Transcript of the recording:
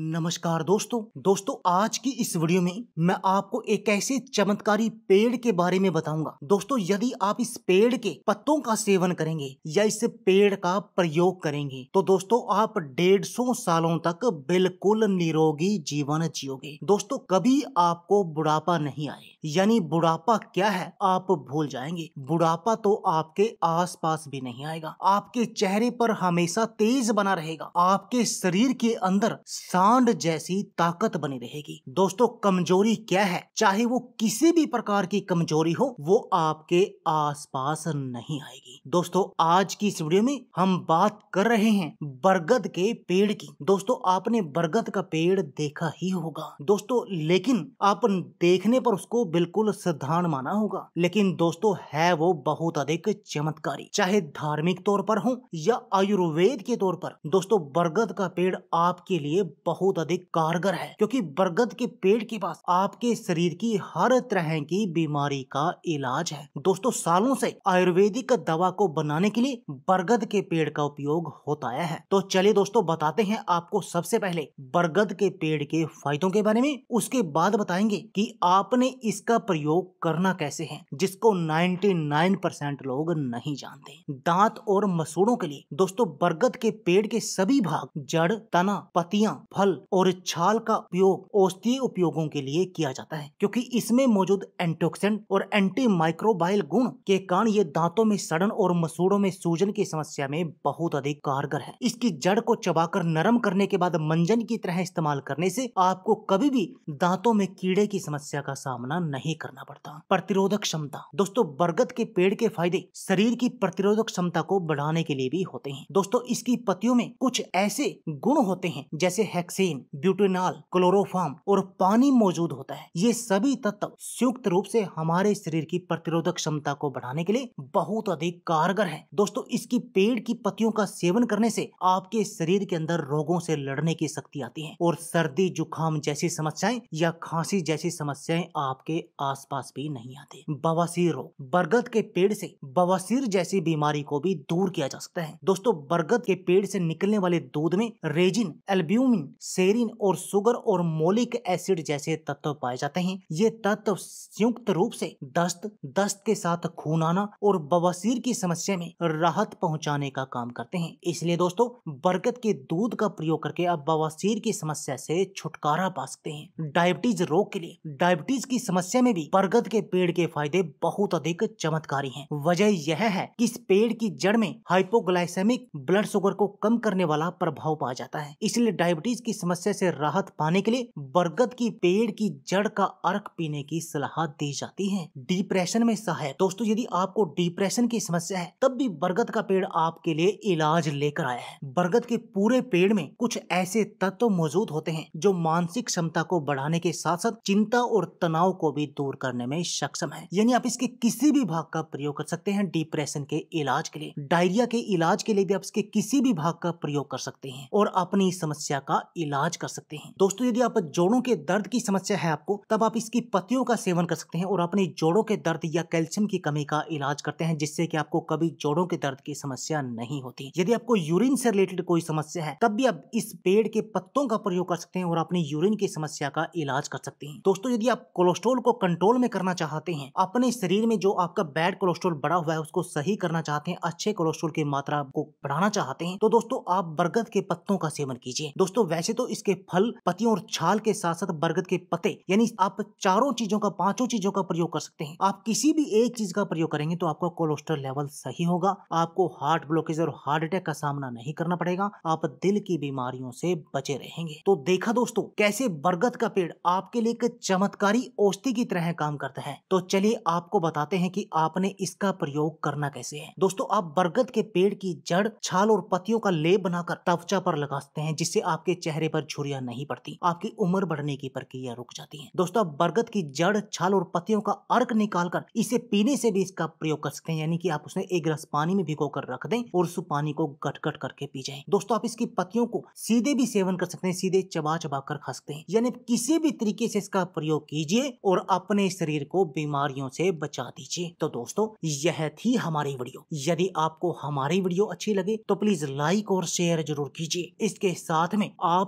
नमस्कार दोस्तों दोस्तों आज की इस वीडियो में मैं आपको एक ऐसे चमत्कारी पेड़ के बारे में बताऊंगा दोस्तों यदि आप इस पेड़ के पत्तों का सेवन करेंगे या इस पेड़ का प्रयोग करेंगे तो दोस्तों आप डेढ़ सौ सालों तक बिल्कुल निरोगी जीवन जियोगे दोस्तों कभी आपको बुढ़ापा नहीं आए यानी बुढ़ापा क्या है आप भूल जाएंगे बुढ़ापा तो आपके आस भी नहीं आएगा आपके चेहरे पर हमेशा तेज बना रहेगा आपके शरीर के अंदर ब्रह्मांड जैसी ताकत बनी रहेगी दोस्तों कमजोरी क्या है चाहे वो किसी भी प्रकार की कमजोरी हो वो आपके आसपास नहीं आएगी दोस्तों आज की इस वीडियो में हम बात कर रहे हैं बरगद के पेड़ की दोस्तों आपने बरगद का पेड़ देखा ही होगा दोस्तों लेकिन आप देखने पर उसको बिल्कुल सिद्धांत माना होगा लेकिन दोस्तों है वो बहुत अधिक चमत्कारी चाहे धार्मिक तौर पर हो या आयुर्वेद के तौर पर दोस्तों बरगद का पेड़ आपके लिए बहुत बहुत अधिक कारगर है क्योंकि बरगद के पेड़ के पास आपके शरीर की हर तरह की बीमारी का इलाज है दोस्तों सालों से आयुर्वेदिक दवा को बनाने के लिए बरगद के पेड़ का उपयोग होता आया है तो चलिए दोस्तों बताते हैं आपको सबसे पहले बरगद के पेड़ के फायदों के बारे में उसके बाद बताएंगे कि आपने इसका प्रयोग करना कैसे है जिसको 99% लोग नहीं जानते दांत और मसूड़ों के लिए दोस्तों बरगद के पेड़ के सभी भाग जड़ तना पत्तियां फल और छाल का उपयोग औषधीय उपयोगों के लिए किया जाता है क्योंकि इसमें मौजूद एंटोक्सेंट और एंटी माइक्रोबाइल गुण के कारण ये दांतों में सड़न और मसूड़ों में सूजन की समस्या में बहुत अधिक कारगर है इसकी जड़ को चबाकर नरम करने के बाद मंजन की तरह इस्तेमाल करने से आपको कभी भी दांतों में कीड़े की समस्या का सामना नहीं करना पड़ता प्रतिरोधक क्षमता दोस्तों बरगद के पेड़ के फायदे शरीर की प्रतिरोधक क्षमता को बढ़ाने के लिए भी होते हैं दोस्तों इसकी पत्तियों में कुछ ऐसे गुण होते हैं जैसे है हेक्सेन ब्यूटेनॉल क्लोरोफॉर्म और पानी मौजूद होता है ये सभी तत्व संयुक्त रूप से हमारे शरीर की प्रतिरोधक क्षमता को बढ़ाने के लिए बहुत अधिक कारगर है दोस्तों इसकी पेड़ की पत्तियों का सेवन करने से आपके शरीर के अंदर रोगों से लड़ने की शक्ति आती है और सर्दी जुकाम जैसी समस्याएं या खांसी जैसी समस्याएं आपके आसपास भी नहीं आती बवासीर रोग बरगद के पेड़ से बवासीर जैसी बीमारी को भी दूर किया जा सकता है दोस्तों बरगद के पेड़ से निकलने वाले दूध में रेजिन एल्ब्यूमिन सेरिन और सुगर और मोलिक एसिड जैसे तत्व पाए जाते हैं ये तत्व संयुक्त रूप से दस्त दस्त के साथ खून आना और बवासीर की समस्या में राहत पहुंचाने का काम करते हैं इसलिए दोस्तों बरगद के दूध का प्रयोग करके आप बवासीर की समस्या से छुटकारा पा सकते हैं डायबिटीज रोग के लिए डायबिटीज की समस्या में भी बरगद के पेड़ के फायदे बहुत अधिक चमत्कारी हैं। वजह यह है कि इस पेड़ की जड़ में हाइपोग्लाइसेमिक ब्लड शुगर को कम करने वाला प्रभाव पाया जाता है इसलिए डायबिटीज की समस्या से राहत पाने के लिए बरगद की पेड़ की जड़ का अर्क पीने की सलाह दी जाती है डिप्रेशन में सहायक दोस्तों यदि आपको डिप्रेशन की समस्या है तब भी बरगद का पेड़ आपके लिए इलाज लेकर आया है बरगद के पूरे पेड़ में कुछ ऐसे तत्व मौजूद होते हैं जो मानसिक क्षमता को बढ़ाने के साथ साथ चिंता और तनाव को भी दूर करने में सक्षम है यानी आप इसके किसी भी भाग का प्रयोग कर सकते हैं डिप्रेशन के इलाज के लिए डायरिया के इलाज के लिए भी आप इसके किसी भी भाग का प्रयोग कर सकते हैं और अपनी समस्या का इलाज कर सकते हैं दोस्तों यदि आप जोड़ों के दर्द की समस्या है आपको तब आप इसकी पत्तियों का सेवन कर सकते हैं और अपने जोड़ों के दर्द या कैल्शियम की कमी का इलाज करते हैं जिससे कि आपको कभी जोड़ों के दर्द की समस्या नहीं होती यदि आपको यूरिन से रिलेटेड कोई समस्या है तब भी आप इस पेड़ के पत्तों का प्रयोग कर सकते हैं और अपनी यूरिन की समस्या का इलाज कर सकते हैं दोस्तों यदि आप कोलेस्ट्रोल को कंट्रोल में करना चाहते हैं अपने शरीर में जो आपका बैड कोलेस्ट्रोल बढ़ा हुआ है उसको सही करना चाहते हैं अच्छे कोलेस्ट्रोल की मात्रा को बढ़ाना चाहते हैं तो दोस्तों आप बरगद के पत्तों का सेवन कीजिए दोस्तों वैसे वैसे तो इसके फल पतियों और छाल के साथ साथ बरगद के पत्ते यानी आप चारों चीजों का पांचों चीजों का प्रयोग कर सकते हैं आप किसी भी एक चीज का प्रयोग करेंगे तो आपका कोलेस्ट्रॉल लेवल सही होगा आपको हार्ट ब्लॉकेज और हार्ट अटैक का सामना नहीं करना पड़ेगा आप दिल की बीमारियों से बचे रहेंगे तो देखा दोस्तों कैसे बरगद का पेड़ आपके लिए एक चमत्कारी औषधि की तरह काम करता है तो चलिए आपको बताते हैं कि आपने इसका प्रयोग करना कैसे है दोस्तों आप बरगद के पेड़ की जड़ छाल और पत्तियों का लेप बनाकर त्वचा पर लगा सकते हैं जिससे आपके चेहरे चेहरे पर छुरियां नहीं पड़ती आपकी उम्र बढ़ने की प्रक्रिया रुक जाती है दोस्तों आप बरगद की जड़ छाल और पत्तियों का अर्क निकालकर इसे पीने से भी इसका प्रयोग कर सकते हैं यानी कि आप उसने एक ग्लास पानी में भिगो कर रख दें और उस पानी को गटगट करके पी जाए दोस्तों आप इसकी पत्तियों को सीधे भी सेवन कर सकते हैं सीधे चबा चबा कर खा सकते हैं यानी किसी भी तरीके से इसका प्रयोग कीजिए और अपने शरीर को बीमारियों से बचा दीजिए तो दोस्तों यह थी हमारी वीडियो यदि आपको हमारी वीडियो अच्छी लगे तो प्लीज लाइक और शेयर जरूर कीजिए इसके साथ में आप